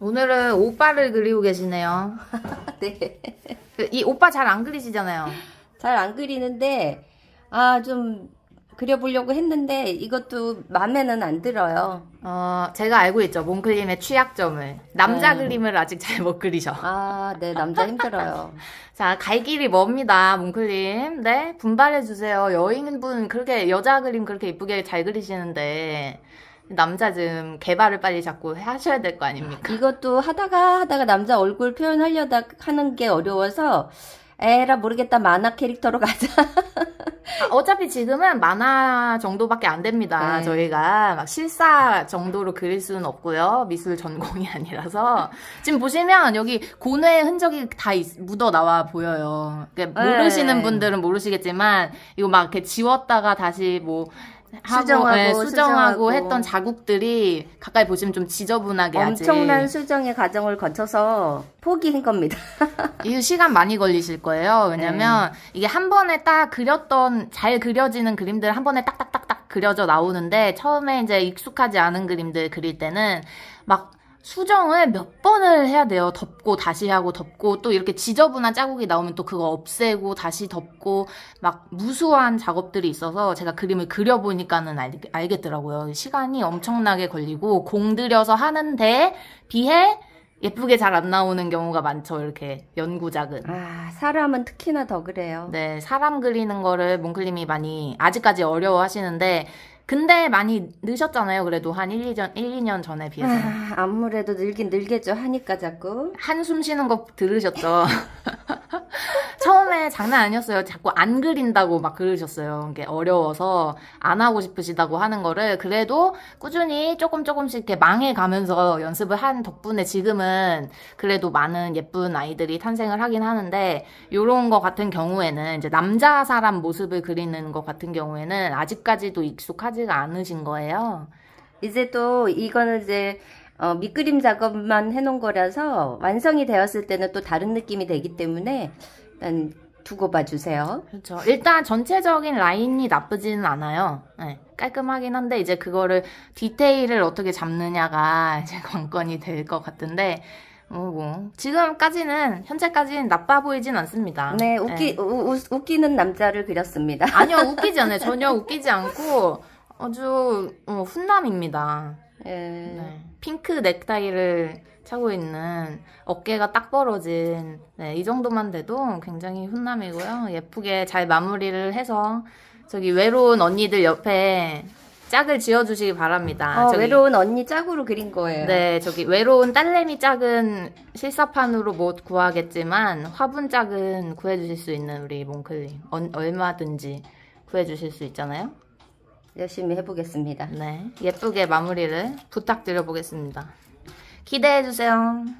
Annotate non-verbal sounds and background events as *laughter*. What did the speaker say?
오늘은 오빠를 그리고 계시네요. *laughs* 네. 이 오빠 잘 안 그리시잖아요. 잘 안 그리는데 아 좀 그려보려고 했는데 이것도 마음에는 안 들어요. 어 제가 알고 있죠 몽클림의 취약점을 남자 네. 그림을 아직 잘 못 그리셔. 아 네 남자 힘들어요. *laughs* 자 갈 길이 멉니다 몽클림네 분발해 주세요. 여인분 그렇게 여자 그림 그렇게 이쁘게 잘 그리시는데 남자 좀 개발을 빨리 자꾸 하셔야 될 거 아닙니까? 이것도 하다가 하다가 남자 얼굴 표현하려다 하는 게 어려워서 에라 모르겠다 만화 캐릭터로 가자. 아, 어차피 지금은 만화 정도밖에 안 됩니다. 네. 저희가 막 실사 정도로 그릴 수는 없고요. 미술 전공이 *laughs* 아니라서 지금 보시면 여기 고뇌의 흔적이 다 있, 묻어 나와 보여요. 그러니까 네. 모르시는 분들은 모르시겠지만 이거 막 이렇게 지웠다가 다시 뭐 하고, 수정하고, 네, 수정하고, 수정하고 했던 자국들이 가까이 보시면 좀 지저분하게 엄청난 아직. 수정의 과정을 거쳐서 포기한 겁니다. *laughs* 이 시간 많이 걸리실 거예요. 왜냐면 네. 이게 한 번에 딱 그렸던 잘 그려지는 그림들 한 번에 딱딱딱딱 그려져 나오는데 처음에 이제 익숙하지 않은 그림들 그릴 때는 막 수정을 몇 번을 해야 돼요. 덮고 다시 하고 덮고 또 이렇게 지저분한 자국이 나오면 또 그거 없애고 다시 덮고 막 무수한 작업들이 있어서 제가 그림을 그려보니까는 알, 겠더라고요 시간이 엄청나게 걸리고 공들여서 하는데 비해 예쁘게 잘 안 나오는 경우가 많죠. 이렇게 연구작은. 아, 사람은 특히나 더 그래요. 네, 사람 그리는 거를 몽클님이 많이 아직까지 어려워하시는데 근데 많이 늦었잖아요. 그래도 한 1, 2년, 1, 2년 전에 비해서. 아, 아무래도 늘긴 늘겠죠. 하니까 자꾸. 한숨 쉬는 거 들으셨죠? *laughs* 장난 아니었어요. 자꾸 안 그린다고 막 그러셨어요. 이게 어려워서 안 하고 싶으시다고 하는 거를 그래도 꾸준히 조금 조금씩 이렇게 망해가면서 연습을 한 덕분에 지금은 그래도 많은 예쁜 아이들이 탄생을 하긴 하는데 이런 거 같은 경우에는 이제 남자 사람 모습을 그리는 것 같은 경우에는 아직까지도 익숙하지가 않으신 거예요. 이제 또 이거는 이제 어, 밑그림 작업만 해놓은 거라서 완성이 되었을 때는 또 다른 느낌이 되기 때문에 일단 두고 봐주세요. 그렇죠. 일단 전체적인 라인이 나쁘지는 않아요. 네, 깔끔하긴 한데 이제 그거를 디테일을 어떻게 잡느냐가 *laughs* 이제 관건이 될 것 같은데 뭐, 뭐, 지금까지는 현재까지는 나빠 보이진 않습니다. 네, 웃기 네. 우, 우, 웃기는 남자를 그렸습니다. *laughs* 아니요, 웃기지 않아요. 전혀 웃기지 않고 아주 어, 훈남입니다. 예. 네. 핑크 넥타이를 차고 있는 어깨가 딱 벌어진 네, 이 정도만 돼도 굉장히 훈남이고요. 예쁘게 잘 마무리를 해서 저기 외로운 언니들 옆에 짝을 지어주시기 바랍니다. 어, 저기, 외로운 언니 짝으로 그린 거예요. 네, 저기 외로운 딸내미 짝은 실사판으로 못 구하겠지만 화분 짝은 구해주실 수 있는 우리 몽클님 어, 얼마든지 구해주실 수 있잖아요. 열심히 해보겠습니다. 네, 예쁘게 마무리를 부탁드려 보겠습니다. 기대해주세요.